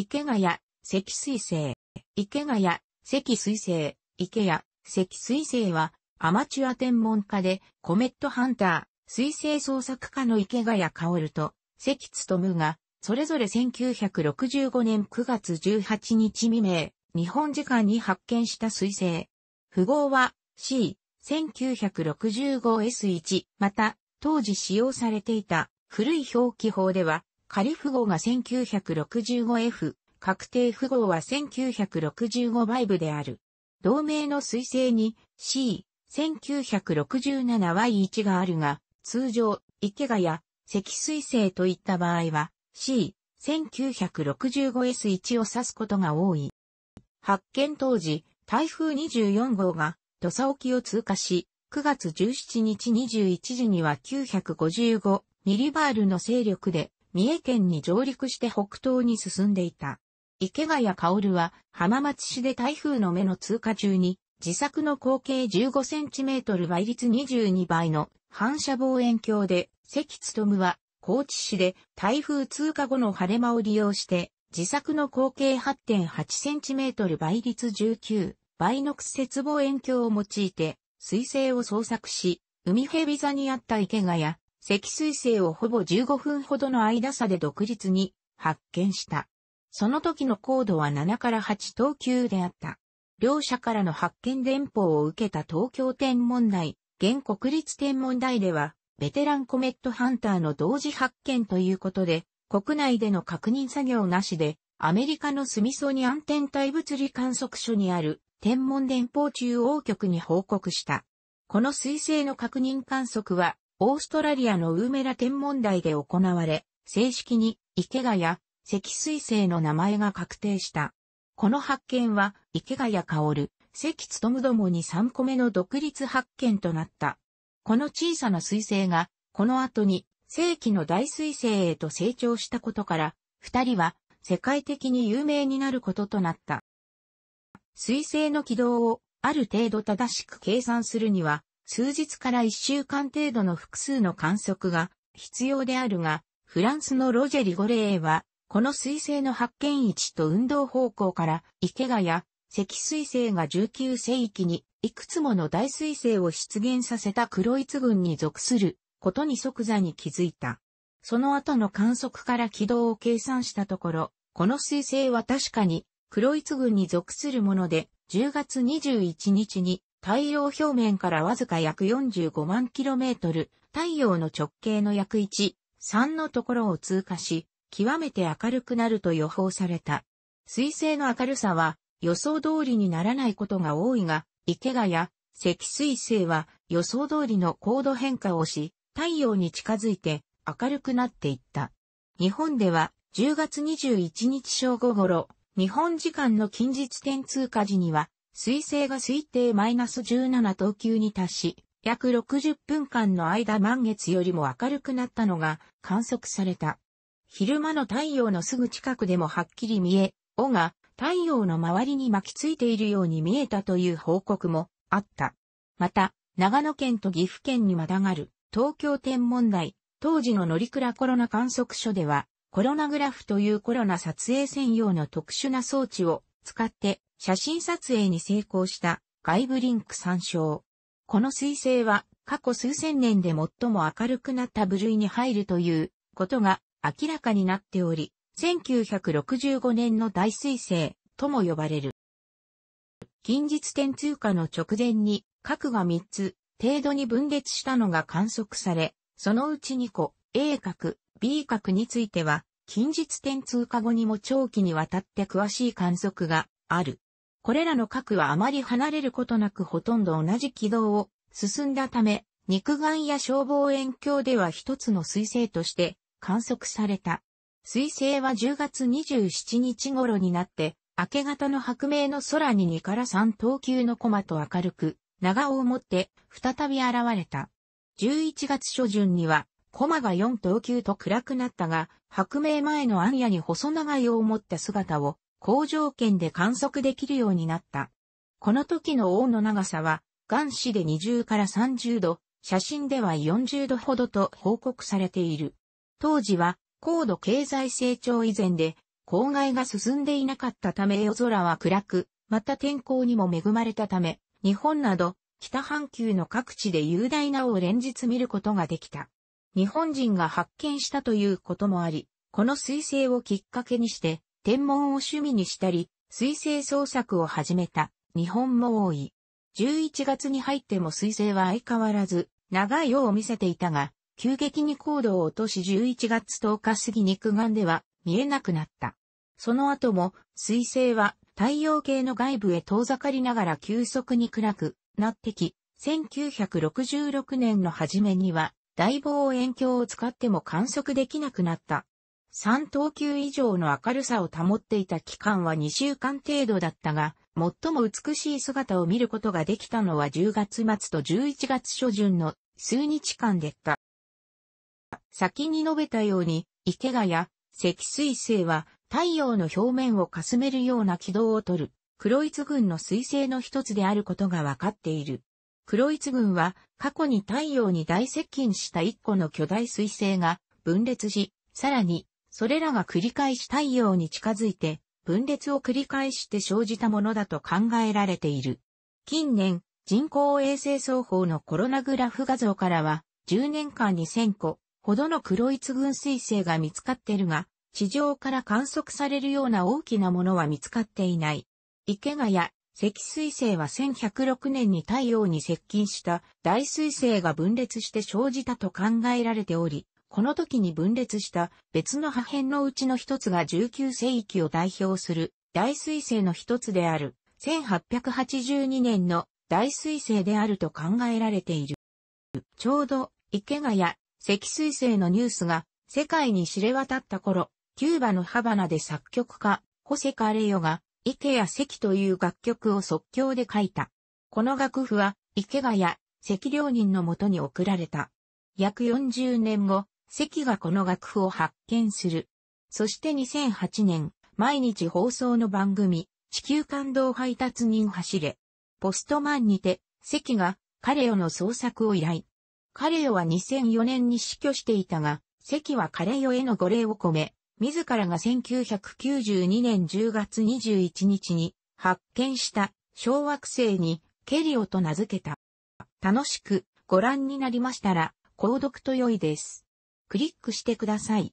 池ヶ谷、関水星。池ヶ谷、関水星、池谷、関水星は、アマチュア天文家で、コメットハンター、水星創作家の池ヶ谷薫と、関務が、それぞれ1965年9月18日未明、日本時間に発見した水星。符号は C、1965S1、また、当時使用されていた古い表記法では、仮符号が 1965F、確定符号は1965バイブである。同名の彗星に C、1967Y1 があるが、通常、池谷、石水星といった場合は C、1965S1 を指すことが多い。発見当時、台風24号が土佐沖を通過し、9月17日21時には955ミリバールの勢力で三重県に上陸して北東に進んでいた。池谷薫は浜松市で台風の目の通過中に自作の口径 15cm 倍率22倍の反射望遠鏡で関勤は高知市で台風通過後の晴れ間を利用して自作の口径 8.8cm 倍率19倍の屈折望遠鏡を用いて水星を捜索し海蛇座にあった池谷積水星をほぼ15分ほどの間差で独立に発見した。その時の高度は7から8等級であった。両者からの発見電報を受けた東京天文台、現国立天文台では、ベテランコメットハンターの同時発見ということで、国内での確認作業なしで、アメリカのスミソニアン天体物理観測所にある天文電報中央局に報告した。この彗星の確認観測はオーストラリアのウーメラ天文台で行われ、正式に池谷、関水星の名前が確定した。この発見は、池谷薫、関つとむどもに3個目の独立発見となった。この小さな彗星が、この後に世紀の大彗星へと成長したことから、二人は世界的に有名になることとなった。彗星の軌道をある程度正しく計算するには、数日から一週間程度の複数の観測が必要であるが、フランスのロジェリ・ゴレーは、この彗星の発見位置と運動方向から、池ヶや赤彗星が19世紀に、いくつもの大彗星を出現させた黒ツ群に属することに即座に気づいた。その後の観測から軌道を計算したところ、この彗星は確かに黒ツ群に属するもので、10月21日に太陽表面からわずか約45万キロメートル、太陽の直径の約1、3のところを通過し、極めて明るくなると予報された。水星の明るさは予想通りにならないことが多いが、池谷、や赤水星は予想通りの高度変化をし、太陽に近づいて明るくなっていった。日本では10月21日正午頃、日本時間の近日点通過時には水星が推定マイナス17等級に達し、約60分間の間満月よりも明るくなったのが観測された。昼間の太陽のすぐ近くでもはっきり見え、尾が太陽の周りに巻きついているように見えたという報告もあった。また、長野県と岐阜県にまたがる東京天文台、当時の乗鞍コロナ観測所では、コロナグラフというコロナ撮影専用の特殊な装置を使って写真撮影に成功した外部リンク参照。この彗星は過去数千年で最も明るくなった部類に入るということが明らかになっており、1965年の大彗星とも呼ばれる。近日点通過の直前に核が3つ程度に分裂したのが観測され、そのうち2個 A 核、B 核については近日点通過後にも長期にわたって詳しい観測がある。これらの核はあまり離れることなくほとんど同じ軌道を進んだため、肉眼や消防遠鏡では一つの彗星として観測された。彗星は10月27日頃になって、明け方の白明の空に2から3等級のコマと明るく、長尾を持って再び現れた。11月初旬には、コマが4等級と暗くなったが、白明前の暗夜に細長い尾を持った姿を好条件で観測できるようになった。この時の王の長さは、岩子で20から30度、写真では40度ほどと報告されている。当時は高度経済成長以前で、郊外が進んでいなかったため夜空は暗く、また天候にも恵まれたため、日本など北半球の各地で雄大なを連日見ることができた。日本人が発見したということもあり、この彗星をきっかけにして、天文を趣味にしたり、水星創作を始めた日本も多い。11月に入っても水星は相変わらず長い世を見せていたが、急激に高度を落とし11月10日過ぎ肉眼では見えなくなった。その後も水星は太陽系の外部へ遠ざかりながら急速に暗くなってき、1966年の初めには大望遠鏡を使っても観測できなくなった。3等級以上の明るさを保っていた期間は2週間程度だったが、最も美しい姿を見ることができたのは10月末と11月初旬の数日間でった。先に述べたように、池ヶ石積水星は太陽の表面をかすめるような軌道をとる、黒イツ群の彗星の一つであることがわかっている。黒イツ群は過去に太陽に大接近した一個の巨大彗星が分裂し、さらにそれらが繰り返し太陽に近づいて、分裂を繰り返して生じたものだと考えられている。近年、人工衛星双方のコロナグラフ画像からは、10年間に1000個ほどの黒い群水星が見つかっているが、地上から観測されるような大きなものは見つかっていない。池ヶ谷、赤水星は1106年に太陽に接近した大水星が分裂して生じたと考えられており、この時に分裂した別の破片のうちの一つが19世紀を代表する大彗星の一つである1882年の大彗星であると考えられている。ちょうど池谷赤彗星のニュースが世界に知れ渡った頃、キューバのハバナで作曲家、ホセカレヨが池谷赤という楽曲を即興で書いた。この楽譜は池谷赤両人のもとに送られた。約40年後、関がこの楽譜を発見する。そして2008年、毎日放送の番組、地球感動配達人走れ。ポストマンにて、関が彼よの創作を依頼。彼よは2004年に死去していたが、関は彼よへの御礼を込め、自らが1992年10月21日に発見した小惑星にケリオと名付けた。楽しくご覧になりましたら、購読と良いです。クリックしてください。